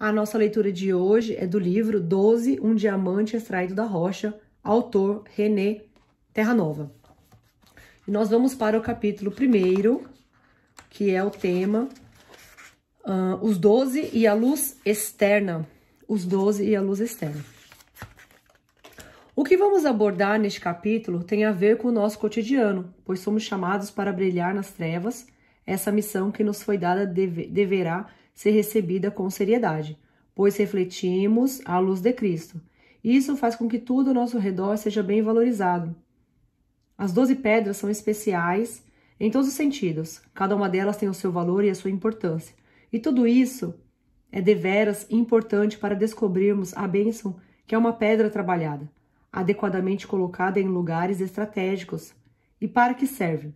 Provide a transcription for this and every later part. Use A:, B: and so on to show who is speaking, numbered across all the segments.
A: A nossa leitura de hoje é do livro 12, Um Diamante Extraído da Rocha, autor René Terra Nova. E nós vamos para o capítulo 1, que é o tema uh, Os Doze e a Luz Externa. Os Doze e a Luz Externa. O que vamos abordar neste capítulo tem a ver com o nosso cotidiano, pois somos chamados para brilhar nas trevas. Essa missão que nos foi dada deve, deverá ser recebida com seriedade, pois refletimos a luz de Cristo. Isso faz com que tudo ao nosso redor seja bem valorizado. As doze pedras são especiais em todos os sentidos, cada uma delas tem o seu valor e a sua importância. E tudo isso é deveras importante para descobrirmos a bênção que é uma pedra trabalhada, adequadamente colocada em lugares estratégicos. E para que serve?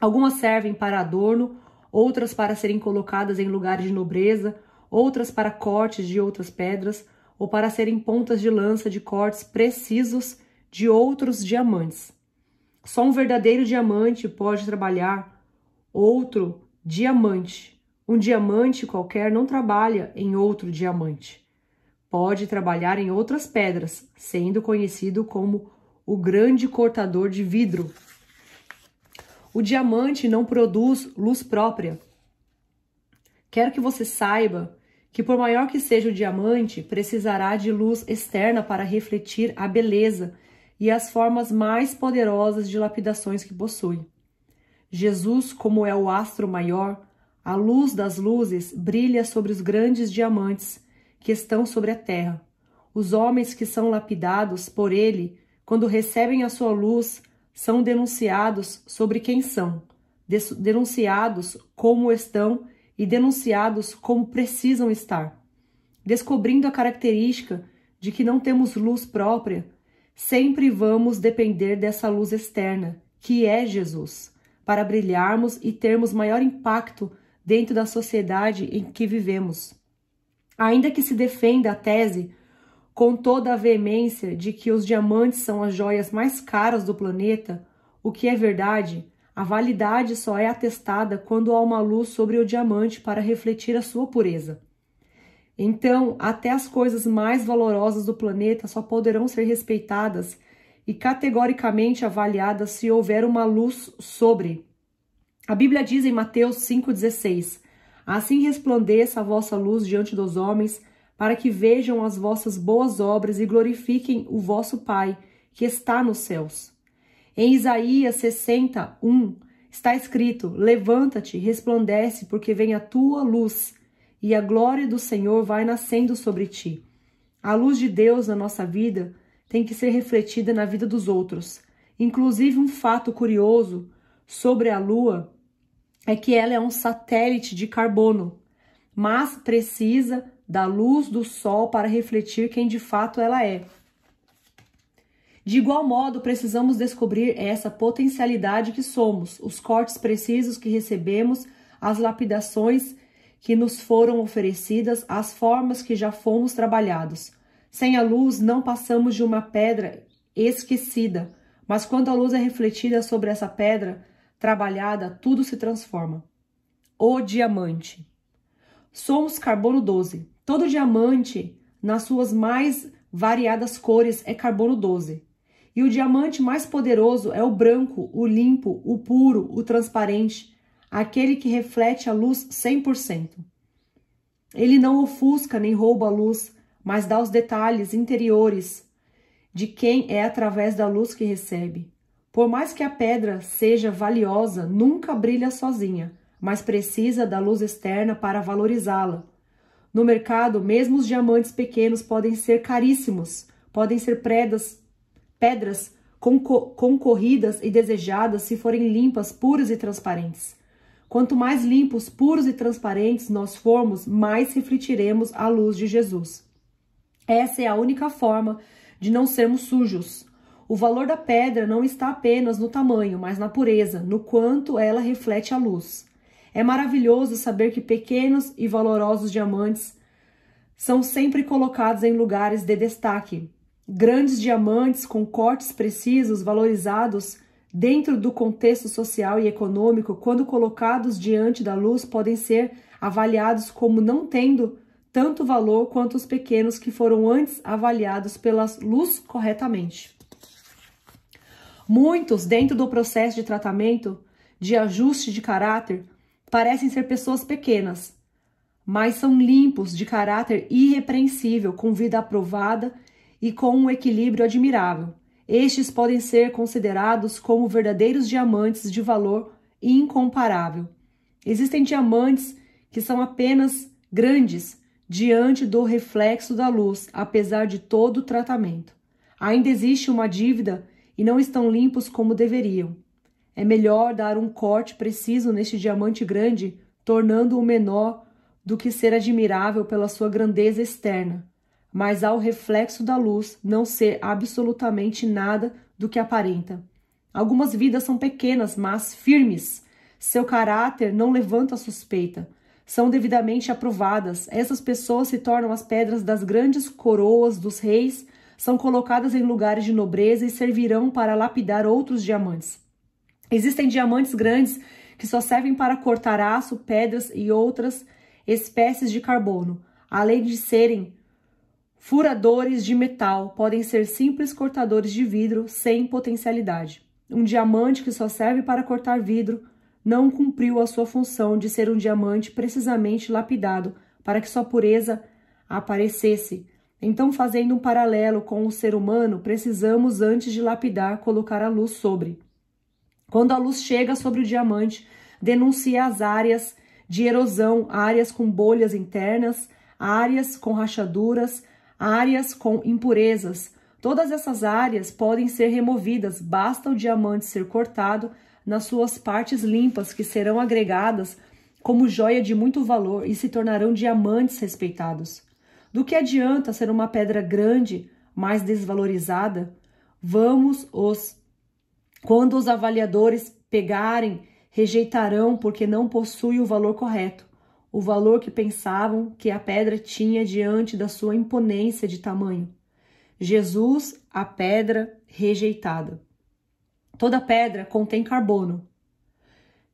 A: Algumas servem para adorno outras para serem colocadas em lugares de nobreza, outras para cortes de outras pedras, ou para serem pontas de lança de cortes precisos de outros diamantes. Só um verdadeiro diamante pode trabalhar outro diamante. Um diamante qualquer não trabalha em outro diamante. Pode trabalhar em outras pedras, sendo conhecido como o grande cortador de vidro. O diamante não produz luz própria. Quero que você saiba que, por maior que seja o diamante, precisará de luz externa para refletir a beleza e as formas mais poderosas de lapidações que possui. Jesus, como é o astro maior, a luz das luzes brilha sobre os grandes diamantes que estão sobre a terra. Os homens que são lapidados por ele, quando recebem a sua luz, são denunciados sobre quem são, denunciados como estão e denunciados como precisam estar. Descobrindo a característica de que não temos luz própria, sempre vamos depender dessa luz externa, que é Jesus, para brilharmos e termos maior impacto dentro da sociedade em que vivemos. Ainda que se defenda a tese com toda a veemência de que os diamantes são as joias mais caras do planeta, o que é verdade, a validade só é atestada quando há uma luz sobre o diamante para refletir a sua pureza. Então, até as coisas mais valorosas do planeta só poderão ser respeitadas e categoricamente avaliadas se houver uma luz sobre. A Bíblia diz em Mateus 5,16: Assim resplandeça a vossa luz diante dos homens, para que vejam as vossas boas obras e glorifiquem o vosso Pai, que está nos céus. Em Isaías 61, está escrito: Levanta-te, resplandece, porque vem a tua luz, e a glória do Senhor vai nascendo sobre ti. A luz de Deus na nossa vida tem que ser refletida na vida dos outros. Inclusive, um fato curioso sobre a Lua é que ela é um satélite de carbono mas precisa da luz do sol para refletir quem de fato ela é. De igual modo, precisamos descobrir essa potencialidade que somos, os cortes precisos que recebemos, as lapidações que nos foram oferecidas, as formas que já fomos trabalhados. Sem a luz, não passamos de uma pedra esquecida, mas quando a luz é refletida sobre essa pedra trabalhada, tudo se transforma. O diamante. Somos carbono 12. Todo diamante, nas suas mais variadas cores, é carbono 12. E o diamante mais poderoso é o branco, o limpo, o puro, o transparente, aquele que reflete a luz 100%. Ele não ofusca nem rouba a luz, mas dá os detalhes interiores de quem é através da luz que recebe. Por mais que a pedra seja valiosa, nunca brilha sozinha, mas precisa da luz externa para valorizá-la. No mercado, mesmo os diamantes pequenos podem ser caríssimos, podem ser predas, pedras concorridas e desejadas se forem limpas, puras e transparentes. Quanto mais limpos, puros e transparentes nós formos, mais refletiremos a luz de Jesus. Essa é a única forma de não sermos sujos. O valor da pedra não está apenas no tamanho, mas na pureza, no quanto ela reflete a luz. É maravilhoso saber que pequenos e valorosos diamantes são sempre colocados em lugares de destaque. Grandes diamantes com cortes precisos, valorizados dentro do contexto social e econômico, quando colocados diante da luz, podem ser avaliados como não tendo tanto valor quanto os pequenos que foram antes avaliados pela luz corretamente. Muitos, dentro do processo de tratamento, de ajuste de caráter, parecem ser pessoas pequenas, mas são limpos de caráter irrepreensível, com vida aprovada e com um equilíbrio admirável. Estes podem ser considerados como verdadeiros diamantes de valor incomparável. Existem diamantes que são apenas grandes diante do reflexo da luz, apesar de todo o tratamento. Ainda existe uma dívida e não estão limpos como deveriam. É melhor dar um corte preciso neste diamante grande, tornando-o menor, do que ser admirável pela sua grandeza externa, mas ao reflexo da luz não ser absolutamente nada do que aparenta. Algumas vidas são pequenas, mas firmes. Seu caráter não levanta suspeita. São devidamente aprovadas. Essas pessoas se tornam as pedras das grandes coroas dos reis, são colocadas em lugares de nobreza e servirão para lapidar outros diamantes. Existem diamantes grandes que só servem para cortar aço, pedras e outras espécies de carbono. Além de serem furadores de metal, podem ser simples cortadores de vidro sem potencialidade. Um diamante que só serve para cortar vidro não cumpriu a sua função de ser um diamante precisamente lapidado para que sua pureza aparecesse. Então, fazendo um paralelo com o ser humano, precisamos, antes de lapidar, colocar a luz sobre. Quando a luz chega sobre o diamante, denuncia as áreas de erosão, áreas com bolhas internas, áreas com rachaduras, áreas com impurezas. Todas essas áreas podem ser removidas, basta o diamante ser cortado nas suas partes limpas, que serão agregadas como joia de muito valor e se tornarão diamantes respeitados. Do que adianta ser uma pedra grande, mas desvalorizada? Vamos os quando os avaliadores pegarem, rejeitarão porque não possui o valor correto, o valor que pensavam que a pedra tinha diante da sua imponência de tamanho. Jesus, a pedra rejeitada. Toda pedra contém carbono.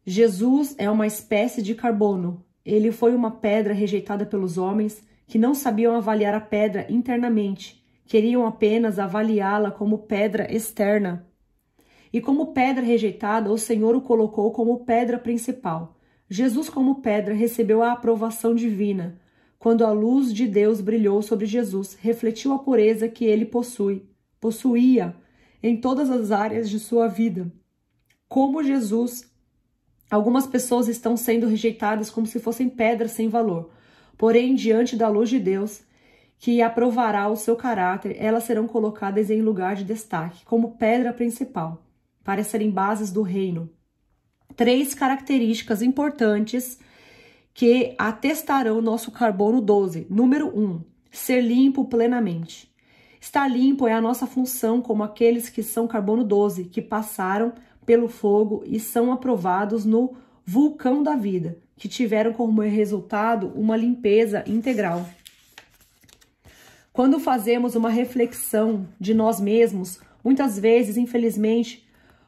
A: Jesus é uma espécie de carbono. Ele foi uma pedra rejeitada pelos homens que não sabiam avaliar a pedra internamente, queriam apenas avaliá-la como pedra externa. E como pedra rejeitada, o Senhor o colocou como pedra principal. Jesus, como pedra, recebeu a aprovação divina. Quando a luz de Deus brilhou sobre Jesus, refletiu a pureza que ele possui, possuía em todas as áreas de sua vida. Como Jesus, algumas pessoas estão sendo rejeitadas como se fossem pedras sem valor. Porém, diante da luz de Deus, que aprovará o seu caráter, elas serão colocadas em lugar de destaque, como pedra principal para serem bases do reino. Três características importantes que atestarão nosso carbono 12. Número 1, um, ser limpo plenamente. Estar limpo é a nossa função como aqueles que são carbono 12, que passaram pelo fogo e são aprovados no vulcão da vida, que tiveram como resultado uma limpeza integral. Quando fazemos uma reflexão de nós mesmos, muitas vezes, infelizmente,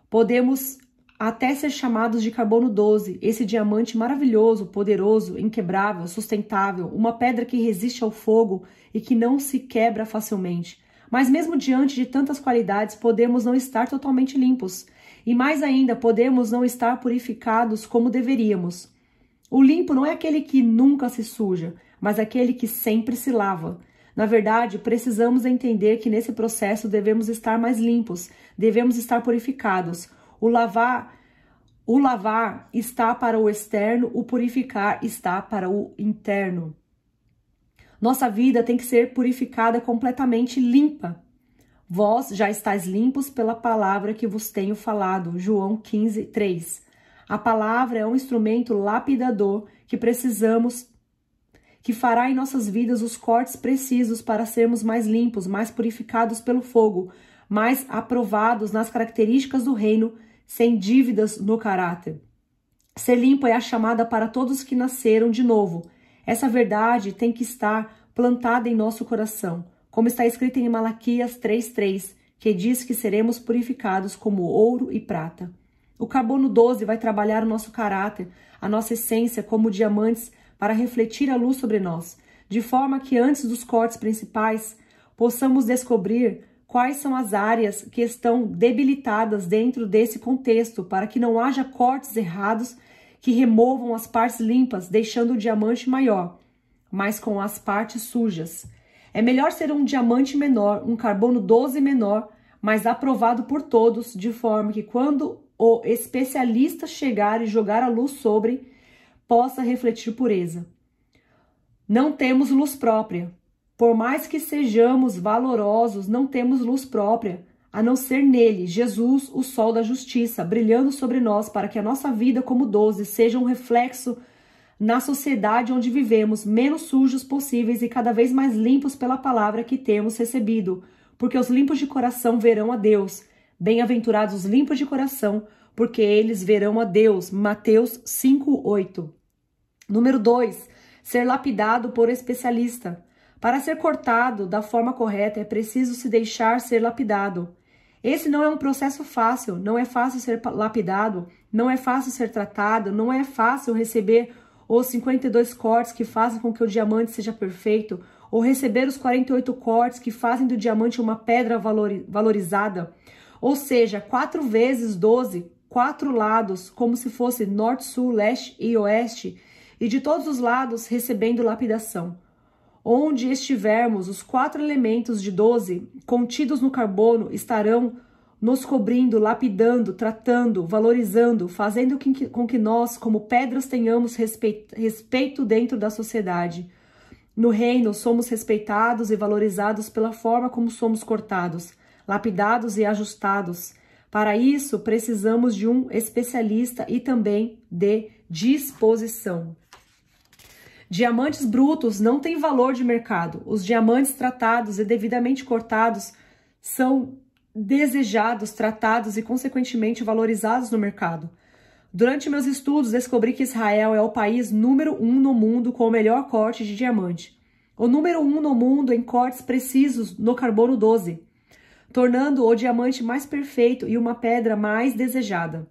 A: Podemos até ser chamados de carbono 12, esse diamante maravilhoso, poderoso, inquebrável, sustentável, uma pedra que resiste ao fogo e que não se quebra facilmente. Mas, mesmo diante de tantas qualidades, podemos não estar totalmente limpos. E mais ainda, podemos não estar purificados como deveríamos. O limpo não é aquele que nunca se suja, mas aquele que sempre se lava. Na verdade, precisamos entender que nesse processo devemos estar mais limpos, devemos estar purificados. O lavar, o lavar está para o externo, o purificar está para o interno. Nossa vida tem que ser purificada completamente limpa. Vós já estáis limpos pela palavra que vos tenho falado. João 15, 3. A palavra é um instrumento lapidador que precisamos que fará em nossas vidas os cortes precisos para sermos mais limpos, mais purificados pelo fogo, mais aprovados nas características do reino, sem dívidas no caráter. Ser limpo é a chamada para todos que nasceram de novo. Essa verdade tem que estar plantada em nosso coração, como está escrito em Malaquias 3:3, que diz que seremos purificados como ouro e prata. O carbono 12 vai trabalhar o nosso caráter, a nossa essência como diamantes para refletir a luz sobre nós, de forma que antes dos cortes principais possamos descobrir quais são as áreas que estão debilitadas dentro desse contexto, para que não haja cortes errados que removam as partes limpas, deixando o diamante maior, mas com as partes sujas. É melhor ser um diamante menor, um carbono 12 menor, mas aprovado por todos, de forma que quando o especialista chegar e jogar a luz sobre, possa refletir pureza. Não temos luz própria. Por mais que sejamos valorosos, não temos luz própria, a não ser nele, Jesus, o sol da justiça, brilhando sobre nós para que a nossa vida como doze seja um reflexo na sociedade onde vivemos, menos sujos possíveis e cada vez mais limpos pela palavra que temos recebido, porque os limpos de coração verão a Deus. Bem-aventurados os limpos de coração, porque eles verão a Deus. Mateus 8. Número 2, ser lapidado por especialista. Para ser cortado da forma correta, é preciso se deixar ser lapidado. Esse não é um processo fácil, não é fácil ser lapidado, não é fácil ser tratado, não é fácil receber os 52 cortes que fazem com que o diamante seja perfeito, ou receber os 48 cortes que fazem do diamante uma pedra valorizada. Ou seja, 4 vezes 12, quatro lados, como se fosse norte, sul, leste e oeste, e de todos os lados recebendo lapidação. Onde estivermos, os quatro elementos de doze contidos no carbono estarão nos cobrindo, lapidando, tratando, valorizando, fazendo com que nós, como pedras, tenhamos respeito, respeito dentro da sociedade. No reino, somos respeitados e valorizados pela forma como somos cortados, lapidados e ajustados. Para isso, precisamos de um especialista e também de disposição. Diamantes brutos não têm valor de mercado. Os diamantes tratados e devidamente cortados são desejados, tratados e, consequentemente, valorizados no mercado. Durante meus estudos, descobri que Israel é o país número um no mundo com o melhor corte de diamante. O número um no mundo em cortes precisos no carbono 12, tornando o diamante mais perfeito e uma pedra mais desejada.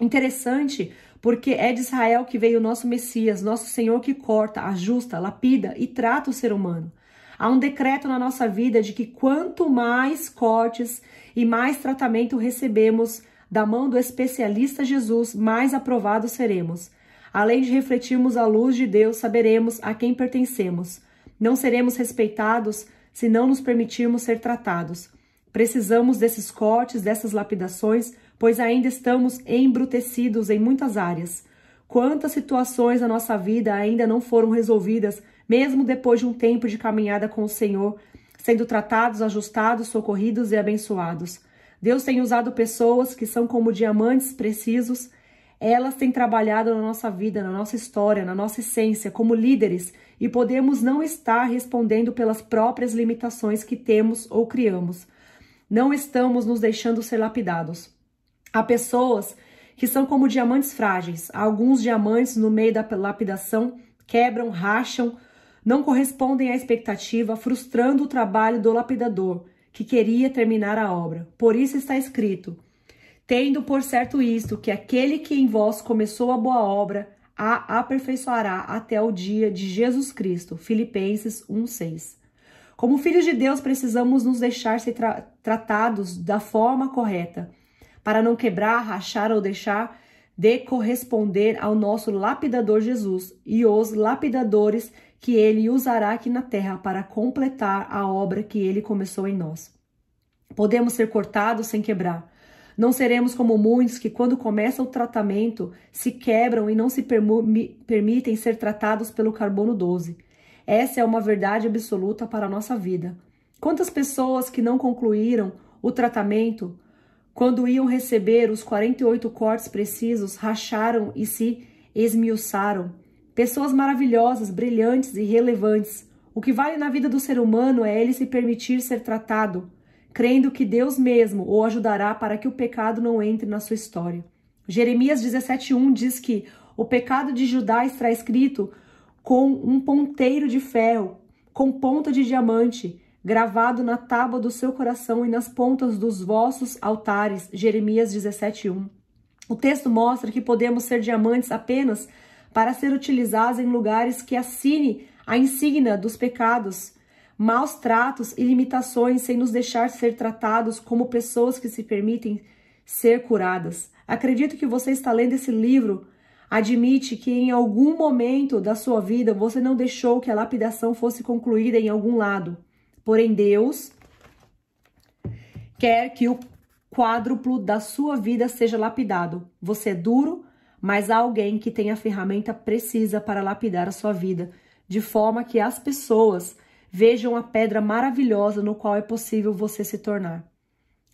A: Interessante, porque é de Israel que veio o nosso Messias, nosso Senhor que corta, ajusta, lapida e trata o ser humano. Há um decreto na nossa vida de que quanto mais cortes e mais tratamento recebemos da mão do especialista Jesus, mais aprovados seremos. Além de refletirmos a luz de Deus, saberemos a quem pertencemos. Não seremos respeitados se não nos permitirmos ser tratados. Precisamos desses cortes, dessas lapidações, pois ainda estamos embrutecidos em muitas áreas. Quantas situações da nossa vida ainda não foram resolvidas, mesmo depois de um tempo de caminhada com o Senhor, sendo tratados, ajustados, socorridos e abençoados. Deus tem usado pessoas que são como diamantes precisos. Elas têm trabalhado na nossa vida, na nossa história, na nossa essência, como líderes, e podemos não estar respondendo pelas próprias limitações que temos ou criamos. Não estamos nos deixando ser lapidados. Há pessoas que são como diamantes frágeis. Alguns diamantes no meio da lapidação quebram, racham, não correspondem à expectativa, frustrando o trabalho do lapidador, que queria terminar a obra. Por isso está escrito: Tendo por certo isto, que aquele que em vós começou a boa obra, a aperfeiçoará até o dia de Jesus Cristo. Filipenses 1:6. Como filhos de Deus, precisamos nos deixar ser tra tratados da forma correta para não quebrar, rachar ou deixar de corresponder ao nosso lapidador Jesus e os lapidadores que ele usará aqui na terra para completar a obra que ele começou em nós. Podemos ser cortados sem quebrar. Não seremos como muitos que, quando começa o tratamento, se quebram e não se permitem ser tratados pelo carbono 12. Essa é uma verdade absoluta para a nossa vida. Quantas pessoas que não concluíram o tratamento quando iam receber os 48 cortes precisos, racharam e se esmiuçaram. Pessoas maravilhosas, brilhantes e relevantes. O que vale na vida do ser humano é ele se permitir ser tratado, crendo que Deus mesmo o ajudará para que o pecado não entre na sua história. Jeremias 17:1 diz que o pecado de Judá está escrito com um ponteiro de ferro, com ponta de diamante, gravado na tábua do seu coração e nas pontas dos vossos altares. Jeremias 17:1. O texto mostra que podemos ser diamantes apenas para ser utilizados em lugares que assine a insígnia dos pecados, maus tratos e limitações sem nos deixar ser tratados como pessoas que se permitem ser curadas. Acredito que você está lendo esse livro. Admite que em algum momento da sua vida você não deixou que a lapidação fosse concluída em algum lado. Porém, Deus quer que o quádruplo da sua vida seja lapidado. Você é duro, mas há alguém que tem a ferramenta precisa para lapidar a sua vida, de forma que as pessoas vejam a pedra maravilhosa no qual é possível você se tornar.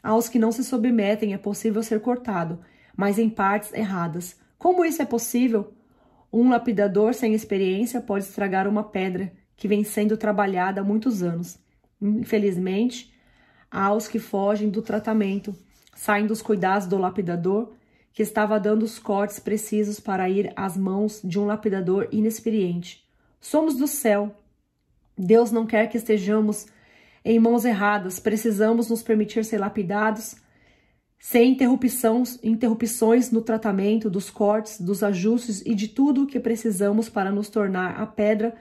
A: Aos que não se submetem é possível ser cortado, mas em partes erradas. Como isso é possível? Um lapidador sem experiência pode estragar uma pedra que vem sendo trabalhada há muitos anos infelizmente, aos que fogem do tratamento, saem dos cuidados do lapidador, que estava dando os cortes precisos para ir às mãos de um lapidador inexperiente. Somos do céu. Deus não quer que estejamos em mãos erradas, precisamos nos permitir ser lapidados sem interrupções no tratamento, dos cortes, dos ajustes e de tudo o que precisamos para nos tornar a pedra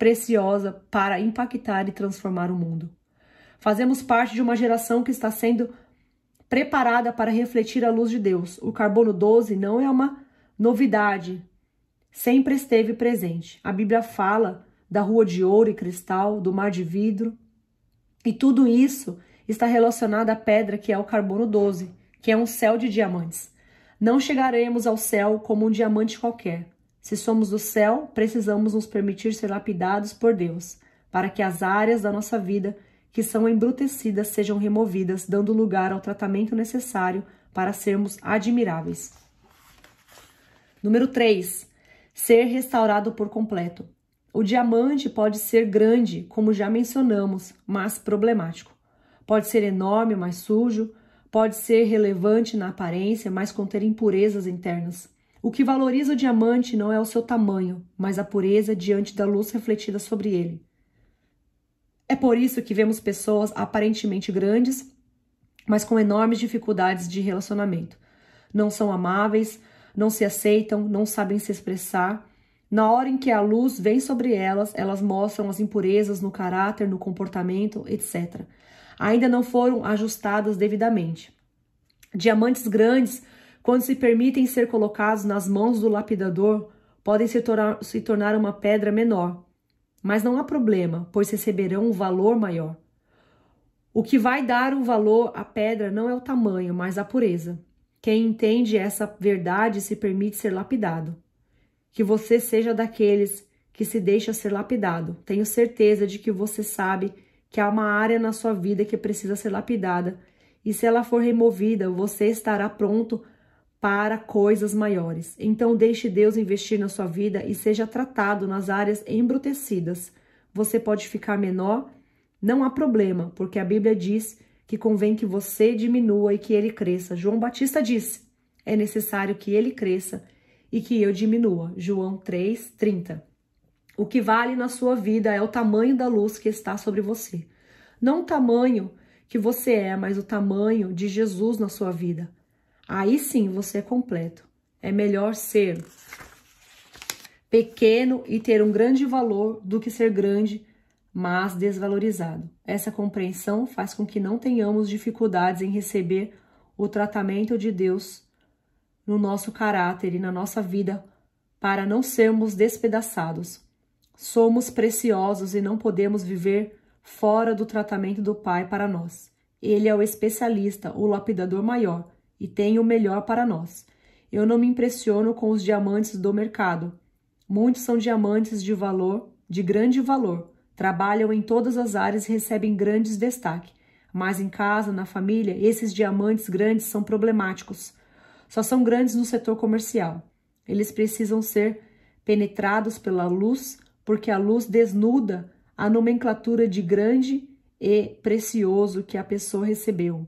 A: preciosa para impactar e transformar o mundo. Fazemos parte de uma geração que está sendo preparada para refletir a luz de Deus. O carbono 12 não é uma novidade, sempre esteve presente. A Bíblia fala da rua de ouro e cristal, do mar de vidro, e tudo isso está relacionado à pedra que é o carbono 12, que é um céu de diamantes. Não chegaremos ao céu como um diamante qualquer. Se somos do céu, precisamos nos permitir ser lapidados por Deus, para que as áreas da nossa vida que são embrutecidas sejam removidas, dando lugar ao tratamento necessário para sermos admiráveis. Número 3. Ser restaurado por completo. O diamante pode ser grande, como já mencionamos, mas problemático. Pode ser enorme, mas sujo. Pode ser relevante na aparência, mas conter impurezas internas. O que valoriza o diamante não é o seu tamanho, mas a pureza diante da luz refletida sobre ele. É por isso que vemos pessoas aparentemente grandes, mas com enormes dificuldades de relacionamento. Não são amáveis, não se aceitam, não sabem se expressar. Na hora em que a luz vem sobre elas, elas mostram as impurezas no caráter, no comportamento, etc. Ainda não foram ajustadas devidamente. Diamantes grandes quando se permitem ser colocados nas mãos do lapidador, podem se tornar, se tornar uma pedra menor. Mas não há problema, pois receberão um valor maior. O que vai dar o valor à pedra não é o tamanho, mas a pureza. Quem entende essa verdade se permite ser lapidado. Que você seja daqueles que se deixa ser lapidado. Tenho certeza de que você sabe que há uma área na sua vida que precisa ser lapidada, e se ela for removida, você estará pronto para coisas maiores. Então, deixe Deus investir na sua vida e seja tratado nas áreas embrutecidas. Você pode ficar menor, não há problema, porque a Bíblia diz que convém que você diminua e que ele cresça. João Batista disse: é necessário que ele cresça e que eu diminua. João 3:30. O que vale na sua vida é o tamanho da luz que está sobre você. Não o tamanho que você é, mas o tamanho de Jesus na sua vida. Aí sim você é completo. É melhor ser pequeno e ter um grande valor do que ser grande, mas desvalorizado. Essa compreensão faz com que não tenhamos dificuldades em receber o tratamento de Deus no nosso caráter e na nossa vida para não sermos despedaçados. Somos preciosos e não podemos viver fora do tratamento do Pai para nós. Ele é o especialista, o lapidador maior e tem o melhor para nós. Eu não me impressiono com os diamantes do mercado. Muitos são diamantes de valor, de grande valor, trabalham em todas as áreas e recebem grandes destaque. Mas em casa, na família, esses diamantes grandes são problemáticos. Só são grandes no setor comercial. Eles precisam ser penetrados pela luz, porque a luz desnuda a nomenclatura de grande e precioso que a pessoa recebeu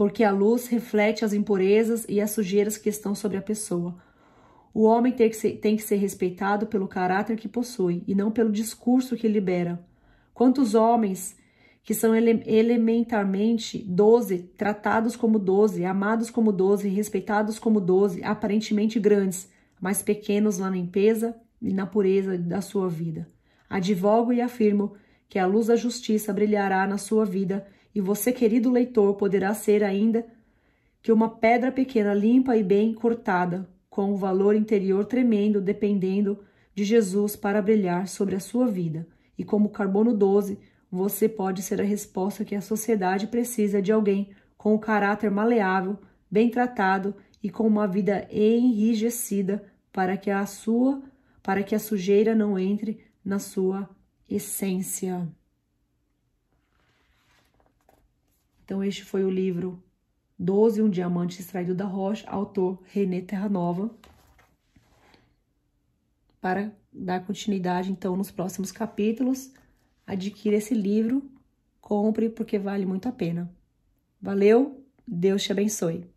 A: porque a luz reflete as impurezas e as sujeiras que estão sobre a pessoa. O homem tem que, ser, tem que ser respeitado pelo caráter que possui e não pelo discurso que libera. Quantos homens que são ele, elementarmente doze, tratados como doze, amados como doze, respeitados como doze, aparentemente grandes, mas pequenos na limpeza e na pureza da sua vida. Advogo e afirmo que a luz da justiça brilhará na sua vida e você, querido leitor, poderá ser ainda que uma pedra pequena, limpa e bem cortada, com um valor interior tremendo, dependendo de Jesus para brilhar sobre a sua vida. E como carbono 12, você pode ser a resposta que a sociedade precisa de alguém com o um caráter maleável, bem tratado e com uma vida enrijecida para que a sua, para que a sujeira não entre na sua essência. Então, este foi o livro 12, Um Diamante Extraído da Rocha, autor René Terranova, para dar continuidade, então, nos próximos capítulos. Adquira esse livro, compre, porque vale muito a pena. Valeu, Deus te abençoe.